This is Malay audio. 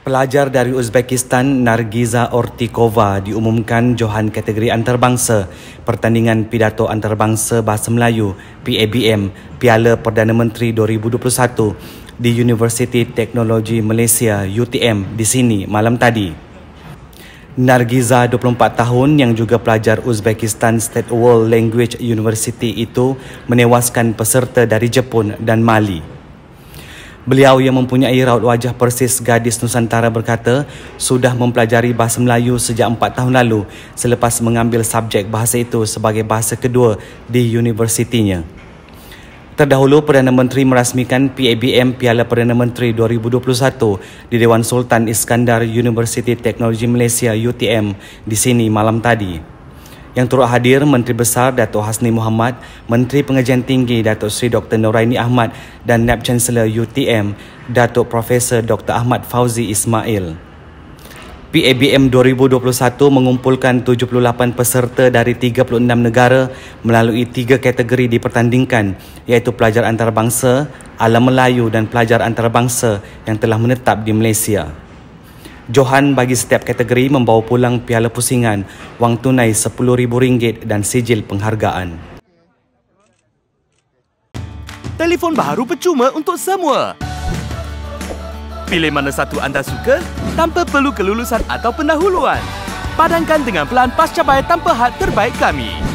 Pelajar dari Uzbekistan Nargiza Ortikova diumumkan johan kategori antarabangsa Pertandingan Pidato Antarabangsa Bahasa Melayu PABM Piala Perdana Menteri 2021 di University Technology Malaysia UTM di sini malam tadi. Nargiza 24 tahun yang juga pelajar Uzbekistan State World Language University itu menewaskan peserta dari Jepun dan Mali. Beliau yang mempunyai raut wajah persis gadis Nusantara berkata, sudah mempelajari bahasa Melayu sejak 4 tahun lalu selepas mengambil subjek bahasa itu sebagai bahasa kedua di universitinya. Terdahulu, Perdana Menteri merasmikan PABM Piala Perdana Menteri 2021 di Dewan Sultan Iskandar University Technology Malaysia UTM di sini malam tadi yang turut hadir Menteri Besar Datuk Hasni Muhammad, Menteri Pengajian Tinggi Datuk Sri Dr. Noraini Ahmad dan Naib Chancellor UTM Datuk Profesor Dr. Ahmad Fauzi Ismail. PABM 2021 mengumpulkan 78 peserta dari 36 negara melalui tiga kategori dipertandingkan iaitu pelajar antarabangsa, alam Melayu dan pelajar antarabangsa yang telah menetap di Malaysia. Johan bagi setiap kategori membawa pulang piala pusingan, wang tunai rm ringgit dan sijil penghargaan. Telefon baru percuma untuk semua. Pilih mana satu anda suka tanpa perlu kelulusan atau pendahuluan. Padankan dengan pelan pasca bayar tanpa had terbaik kami.